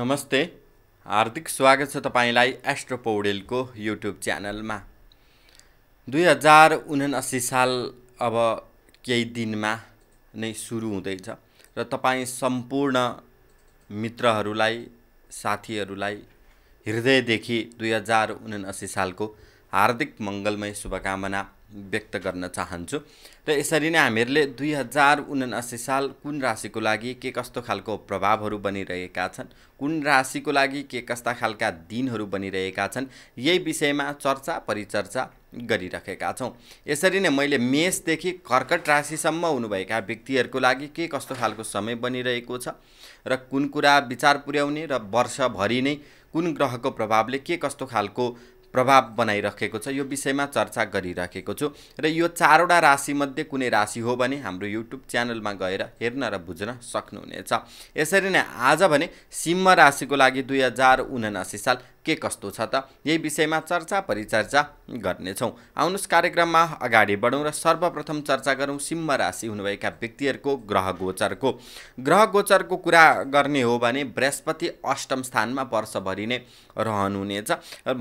नमस्ते हार्दिक स्वागत छ तपाईँलाई एस्ट्रो पौडेलको युट्युब च्यानलमा दुई हजार उनासी साल अब केही दिनमा नै सुरु हुँदैछ र तपाईँ सम्पूर्ण मित्रहरूलाई साथीहरूलाई हृदयदेखि दुई हजार उनासी सालको हार्दिक मङ्गलमय शुभकामना व्यक्त गर्न चाहन्छु र यसरी नै हामीहरूले दुई हजार उनासी साल कुन राशिको लागि के कस्तो खालको प्रभावहरू बनिरहेका छन् कुन राशिको लागि के कस्ता खालका दिनहरू बनिरहेका छन् यही विषयमा चर्चा परिचर्चा गरिरहेका छौँ यसरी नै मैले मेषदेखि कर्कट राशिसम्म हुनुभएका व्यक्तिहरूको लागि के कस्तो खालको समय बनिरहेको छ र कुन कुरा विचार पुर्याउने र वर्षभरि नै कुन ग्रहको प्रभावले के कस्तो खालको प्रभाव बनाइराखेको छ यो विषयमा चर्चा गरिराखेको छु र यो चारवटा राशिमध्ये कुनै राशि हो भने हाम्रो युट्युब च्यानलमा गएर हेर्न र बुझ्न सक्नुहुनेछ यसरी नै आज भने सिंह राशिको लागि दुई हजार उनासी साल के कस्तो छ त यही विषयमा चर्चा परिचर्चा गर्नेछौँ आउनुहोस् कार्यक्रममा अगाडि बढौँ र सर्वप्रथम चर्चा गरौँ सिंह राशि हुनुभएका व्यक्तिहरूको ग्रह गोचरको ग्रह गोचरको कुरा गर्ने हो भने बृहस्पति अष्टम स्थानमा वर्षभरि नै रहनुहुनेछ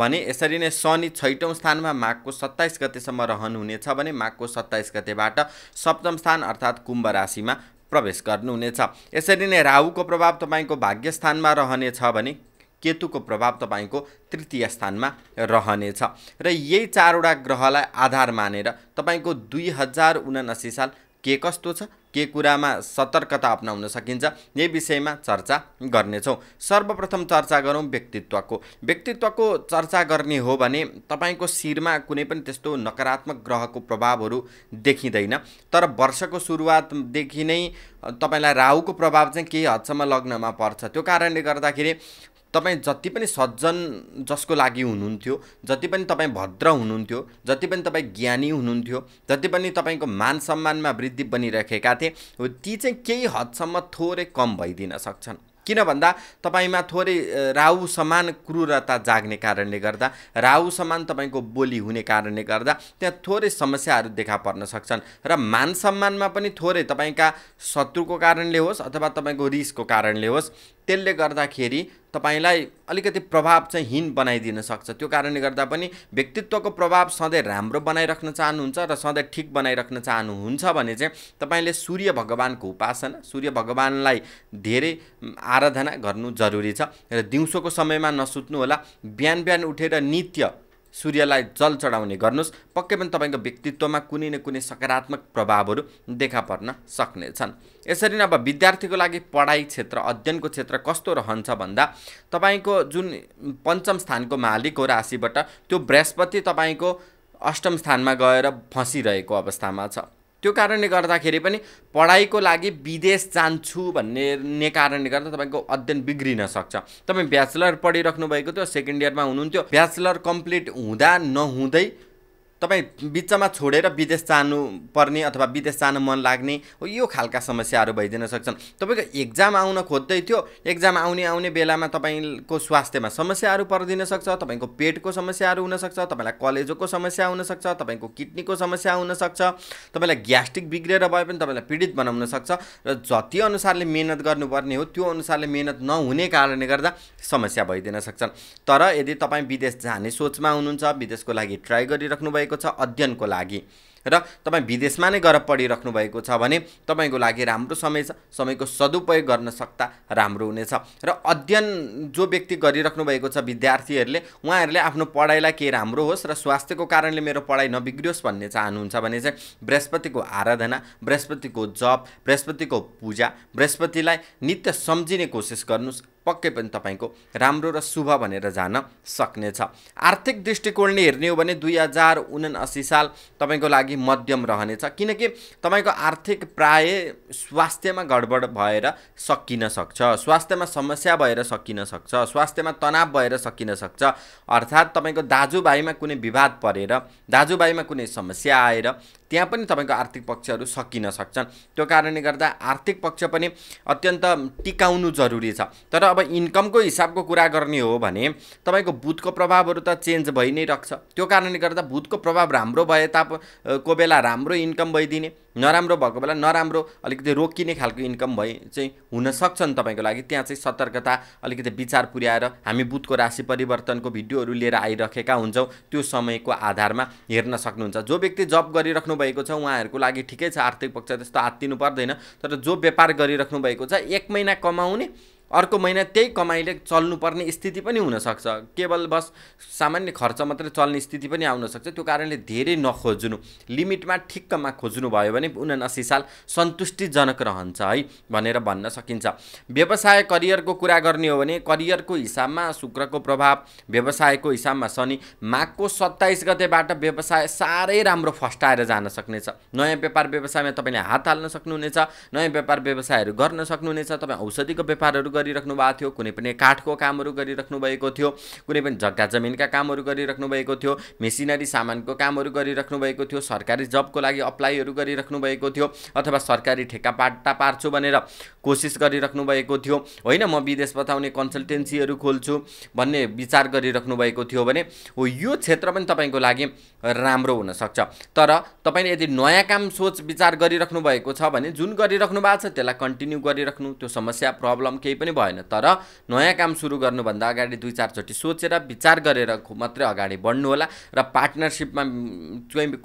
भने यसरी नै शनि छैटौँ स्थानमा माघको सत्ताइस गतेसम्म रहनुहुनेछ भने माघको सत्ताइस गतेबाट सप्तम स्थान अर्थात् कुम्भ राशिमा प्रवेश गर्नुहुनेछ यसरी नै राहुको प्रभाव तपाईँको भाग्यस्थानमा रहनेछ भने केतुको प्रभाव तपाईँको तृतीय स्थानमा रहनेछ र यही चारवटा ग्रहलाई आधार मानेर तपाईँको दुई हजार उनासी साल के कस्तो छ के कुरामा सतर्कता अप्नाउन सकिन्छ यही विषयमा चर्चा गर्नेछौँ सर्वप्रथम चर्चा गरौँ व्यक्तित्वको व्यक्तित्वको चर्चा गर्ने हो भने तपाईँको शिरमा कुनै पनि त्यस्तो नकारात्मक ग्रहको प्रभावहरू देखिँदैन तर वर्षको सुरुवातदेखि नै तपाईँलाई राहुको प्रभाव चाहिँ केही हदसम्म लग्नमा पर्छ त्यो कारणले गर्दाखेरि तपाईँ जति पनि सज्जन जसको लागि हुनुहुन्थ्यो जति पनि तपाईँ भद्र हुनुहुन्थ्यो जति पनि तपाईँ ज्ञानी हुनुहुन्थ्यो जति पनि तपाईँको मान सम्मानमा वृद्धि बनिरहेका थिए ती चाहिँ केही हदसम्म थोरै कम भइदिन सक्छन् किन भन्दा तपाईँमा थोरै राहु समान क्रूरता जाग्ने कारणले गर्दा राहु समान तपाईँको बोली हुने कारणले गर्दा त्यहाँ थोरै समस्याहरू देखा पर्न सक्छन् र मान सम्मानमा पनि थोरै तपाईँका शत्रुको कारणले होस् अथवा तपाईँको रिसको कारणले होस् त्यसले गर्दाखेरि तपाईँलाई अलिकति प्रभाव चाहिँ हीन बनाइदिन सक्छ त्यो कारणले गर्दा पनि व्यक्तित्वको प्रभाव सधैँ राम्रो बनाइराख्न चाहनुहुन्छ र सधैँ ठिक बनाइराख्न चाहनुहुन्छ भने चाहिँ तपाईँले सूर्य भगवान्को उपासना सूर्य भगवान्लाई धेरै आराधना गर्नु जरुरी छ र दिउँसोको समयमा नसुत्नुहोला बिहान बिहान उठेर नित्य सूर्यलाई जल चढाउने गर्नुहोस् पक्कै पनि तपाईँको व्यक्तित्वमा कुनै न कुनै सकारात्मक प्रभावहरू देखा पर्न सक्नेछन् यसरी नै अब विद्यार्थीको लागि पढाइ क्षेत्र अध्ययनको क्षेत्र कस्तो रहन्छ भन्दा तपाईँको जुन पञ्चम स्थानको मालिक हो राशिबाट त्यो बृहस्पति तपाईँको अष्टम स्थानमा गएर फँसिरहेको अवस्थामा छ त्यो कारणले गर्दाखेरि पनि पढाइको लागि विदेश जान्छु भन्ने ने कारणले गर्दा तपाईँको अध्ययन बिग्रिन सक्छ तपाईँ ब्याचलर पढिराख्नु भएको थियो सेकेन्ड इयरमा हुनुहुन्थ्यो ब्याचलर कम्प्लिट हुँदा नहुँदै तपाईँ बिचमा छोडेर विदेश जानु पर्ने अथवा विदेश जान मन लाग्ने हो यो खालका समस्याहरू भइदिन सक्छन् तपाईँको एक्जाम आउन खोज्दै थियो एक्जाम आउने आउने बेलामा तपाईँको स्वास्थ्यमा समस्याहरू परिदिन सक्छ तपाईँको पेटको समस्याहरू हुनसक्छ तपाईँलाई कलेजोको समस्या हुनसक्छ तपाईँको किडनीको समस्या हुनसक्छ तपाईँलाई ग्यास्ट्रिक बिग्रेर भए पनि तपाईँलाई पीडित बनाउन सक्छ र जति अनुसारले मिहिनेत गर्नुपर्ने हो त्यो अनुसारले मिहिनेत नहुने कारणले गर्दा समस्या भइदिन सक्छन् तर यदि तपाईँ विदेश जाने सोचमा हुनुहुन्छ विदेशको लागि ट्राई गरिराख्नु भएको भएको छ अध्ययनको लागि र तपाईँ विदेशमा नै गएर पढिराख्नु भएको छ भने तपाईँको लागि राम्रो समय छ समयको सदुपयोग गर्न सक्दा राम्रो हुनेछ र अध्ययन जो व्यक्ति गरिराख्नु भएको छ विद्यार्थीहरूले उहाँहरूले आफ्नो पढाइलाई केही राम्रो होस् र स्वास्थ्यको कारणले मेरो पढाइ नबिग्रियोस् भन्ने चाहनुहुन्छ भने चाहिँ बृहस्पतिको आराधना बृहस्पतिको जप बृहस्पतिको पूजा बृहस्पतिलाई नित्य सम्झिने कोसिस गर्नुहोस् पक्कै पनि तपाईँको राम्रो र शुभ भनेर जान सक्नेछ आर्थिक दृष्टिकोणले हेर्ने हो भने दुई हजार उनासी साल तपाईँको लागि मध्यम रहनेछ किनकि तपाईँको आर्थिक प्राय स्वास्थ्यमा गडबड भएर सकिन सक्छ स्वास्थ्यमा समस्या भएर सकिन सक्छ स्वास्थ्यमा तनाव भएर सकिन सक्छ अर्थात् तपाईँको दाजुभाइमा कुनै विवाद परेर दाजुभाइमा कुनै समस्या आएर त्यहाँ पनि तपाईँको आर्थिक पक्षहरू सकिन सक्छन् त्यो कारणले गर्दा आर्थिक पक्ष पनि अत्यन्त टिकाउनु जरुरी छ तर अब इन्कमको हिसाबको कुरा गर्ने हो भने तपाईँको भूतको प्रभावहरू त चेन्ज भइ नै रहन्छ त्यो कारणले गर्दा भूतको प्रभाव राम्रो भए ताप को बेला राम्रो इन्कम भइदिने नराम्रो भएको बेला नराम्रो अलिकति रोकिने खालको इन्कम भए चाहिँ हुनसक्छन् तपाईँको लागि त्यहाँ चाहिँ सतर्कता अलिकति विचार पुर्याएर हामी बुथको राशि परिवर्तनको भिडियोहरू लिएर आइराखेका हुन्छौँ त्यो समयको आधारमा हेर्न सक्नुहुन्छ जो व्यक्ति जब गरिराख्नु भएको छ उहाँहरूको लागि ठिकै छ आर्थिक पक्ष त्यस्तो आत्तिनु पर्दैन तर जो व्यापार गरिराख्नु भएको छ एक महिना कमाउने अर्को महिना त्यही कमाइले चल्नुपर्ने स्थिति पनि हुनसक्छ केवल बस सामान्य खर्च मात्रै चल्ने स्थिति पनि आउनसक्छ त्यो कारणले धेरै नखोज्नु लिमिटमा ठिक्कमा खोज्नु भयो भने उनासी साल सन्तुष्टिजनक रहन्छ है भनेर भन्न सकिन्छ व्यवसाय करियरको कुरा गर्ने हो भने करियरको हिसाबमा शुक्रको प्रभाव व्यवसायको हिसाबमा शनि माघको सत्ताइस गतेबाट व्यवसाय साह्रै राम्रो फस्टाएर जान सक्नेछ नयाँ व्यापार व्यवसायमा तपाईँले हात हाल्न सक्नुहुनेछ नयाँ व्यापार व्यवसायहरू गर्न सक्नुहुनेछ तपाईँ औषधिको व्यापारहरू गरिराख्नु भएको थियो कुनै पनि काठको कामहरू गरिराख्नु भएको थियो कुनै पनि जग्गा जमिनका कामहरू गरिराख्नु भएको थियो मेसिनरी सामानको कामहरू गरिराख्नु भएको थियो सरकारी जबको लागि अप्लाईहरू गरिराख्नु भएको थियो अथवा सरकारी ठेक्का पाट्टा पार्छु भनेर कोसिस गरिराख्नु भएको थियो होइन म विदेश बताउने कन्सल्टेन्सीहरू खोल्छु भन्ने विचार गरिराख्नु भएको थियो भने हो यो क्षेत्र पनि तपाईँको लागि राम्रो हुनसक्छ तर तपाईँले यदि नयाँ काम सोच विचार गरिराख्नु भएको छ भने जुन गरिराख्नु भएको छ त्यसलाई कन्टिन्यू गरिराख्नु त्यो समस्या प्रब्लम केही पनि पनि भएन तर नयाँ काम सुरु गर्नुभन्दा अगाडि दुई चारचोटि सोचेर विचार गरेर मात्रै अगाडि बढ्नु होला र पार्टनरसिपमा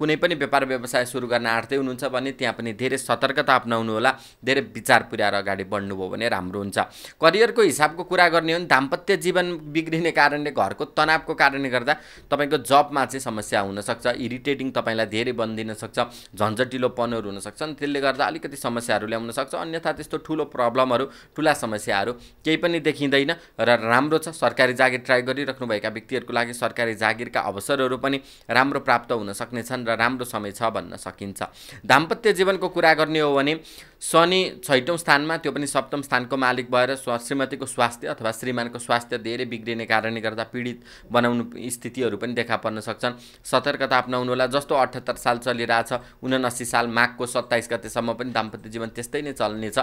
कुनै पनि व्यापार व्यवसाय सुरु गर्न आँट्दै हुनुहुन्छ भने त्यहाँ पनि धेरै सतर्कता होला धेरै विचार पुर्याएर अगाडि बढ्नुभयो भने राम्रो हुन्छ करियरको हिसाबको कुरा गर्ने हो भने दाम्पत्य जीवन बिग्रिने कारणले घरको तनावको कारणले गर्दा तपाईँको जबमा चाहिँ समस्या हुनसक्छ इरिटेटिङ तपाईँलाई धेरै बनिदिन सक्छ झन्झटिलोपनहरू हुनसक्छन् त्यसले गर्दा अलिकति समस्याहरू ल्याउन सक्छ अन्यथा त्यस्तो ठुलो प्रब्लमहरू ठुला समस्याहरू केही पनि देखिँदैन र राम्रो छ सरकारी जागिर ट्राई गरिराख्नुभएका व्यक्तिहरूको लागि सरकारी जागिरका अवसरहरू पनि राम्रो प्राप्त हुन सक्नेछन् र राम्रो समय छ भन्न सकिन्छ दाम्पत्य जीवनको कुरा गर्ने हो भने शनि छैटौँ स्थानमा त्यो पनि सप्तम स्थानको मालिक भएर स्व श्रीमतीको स्वास्थ्य अथवा श्रीमानको स्वास्थ्य धेरै बिग्रिने कारणले गर्दा पीडित बनाउनु स्थितिहरू पनि देखा पर्न सक्छन् सतर्कता अप्नाउनु होला जस्तो अठहत्तर साल चलिरहेछ उनासी साल माघको सत्ताइस गतेसम्म पनि दाम्पत्य जीवन त्यस्तै नै चल्नेछ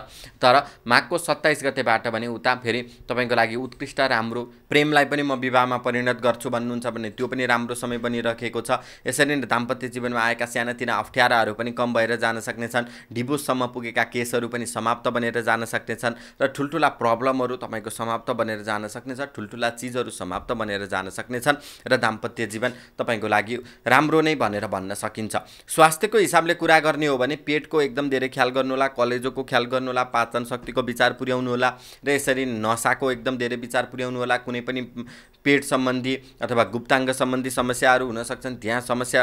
तर माघको सत्ताइस गतेबाट भने उता फेरि तपाईँको लागि उत्कृष्ट राम्रो प्रेमलाई पनि म विवाहमा परिणत गर्छु भन्नुहुन्छ भने त्यो पनि राम्रो समय बनिरहेको छ यसरी नै दाम्पत्य जीवनमा आएका सानातिना अप्ठ्याराहरू पनि कम भएर जान सक्नेछन् डिभोर्ससम्म पुगेका केसहरू पनि समाप्त बनेर जान सक्नेछन् र ठुल्ठुला प्रब्लमहरू तपाईँको समाप्त बनेर जान सक्नेछ ठुल्ठुला चिजहरू समाप्त बनेर जान सक्नेछन् र दाम्पत्य जीवन तपाईँको लागि राम्रो नै भनेर भन्न सकिन्छ स्वास्थ्यको हिसाबले कुरा गर्ने हो भने पेटको एकदम धेरै ख्याल गर्नुहोला कलेजोको ख्याल गर्नुहोला पाचन शक्तिको विचार पुर्याउनु होला र यसरी नसाको एकदम धेरै विचार पुर्याउनु होला कुनै पनि पेट सम्बन्धी अथवा गुप्ताङ्ग सम्बन्धी समस्याहरू हुनसक्छन् त्यहाँ समस्या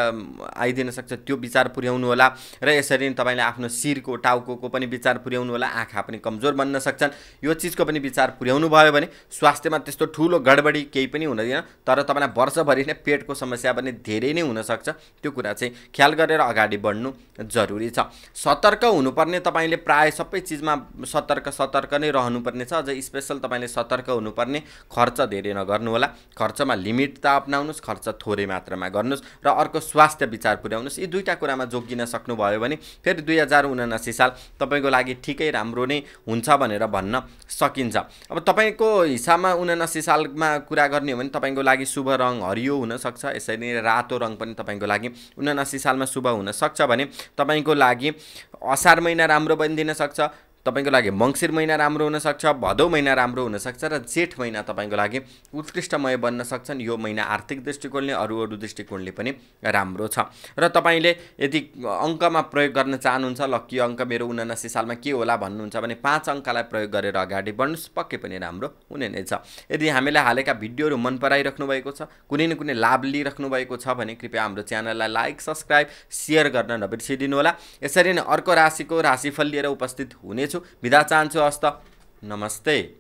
आइदिन सक्छ त्यो विचार पुर्याउनु होला र यसरी तपाईँले आफ्नो शिरको टाउको पनि विचार पुर्याउनु होला आँखा पनि कमजोर बन्न सक्छन् यो चिजको पनि विचार पुर्याउनु भयो भने स्वास्थ्यमा त्यस्तो ठुलो गडबडी केही पनि हुँदैन तर तपाईँलाई वर्षभरि नै पेटको समस्या पनि धेरै नै हुनसक्छ त्यो कुरा चाहिँ ख्याल गरेर अगाडि बढ्नु जरुरी छ सतर्क हुनुपर्ने तपाईँले प्रायः सबै चिजमा सतर्क सतर्क नै रहनुपर्ने छ अझ स्पेसल तपाईँले सतर्क हुनुपर्ने खर्च धेरै नगर्नु होला खर्चमा लिमिट त अप्नाउनुहोस् खर्च थोरै मात्रामा गर्नुहोस् र अर्को स्वास्थ्य विचार पुर्याउनुहोस् यी दुईवटा कुरामा जोगिन सक्नुभयो भने फेरि दुई हजार उनासी साल तपाईँको लागि ठिकै राम्रो नै हुन्छ भनेर भन्न सकिन्छ अब तपाईँको हिसाबमा उनासी सालमा कुरा गर्ने हो भने तपाईँको लागि शुभ रङ हरियो हुनसक्छ यसरी नै रातो रङ पनि तपाईँको लागि उनासी सालमा शुभ हुनसक्छ भने तपाईँको लागि असार महिना राम्रो पनि दिनसक्छ तपाईँको लागि मङ्सिर महिना राम्रो हुनसक्छ भदौ महिना राम्रो हुनसक्छ र जेठ महिना तपाईँको लागि उत्कृष्टमय बन्न सक्छन् यो महिना आर्थिक दृष्टिकोणले अरू अरू दृष्टिकोणले पनि राम्रो छ र तपाईँले यदि अङ्कमा प्रयोग गर्न चाहनुहुन्छ लक्की अङ्क मेरो उनासी सालमा के होला भन्नुहुन्छ भने पाँच अङ्कलाई प्रयोग गरेर अगाडि बढ्नुहोस् पक्कै पनि राम्रो हुने नै छ यदि हामीलाई हालेका भिडियोहरू मन पराइराख्नु भएको छ कुनै न कुनै लाभ लिइराख्नु भएको छ भने कृपया हाम्रो च्यानललाई लाइक सब्सक्राइब सेयर गर्न नबिर्सिदिनु होला यसरी नै अर्को राशिको राशिफल लिएर उपस्थित हुनेछु बिदा चाहन्छु हस्त नमस्ते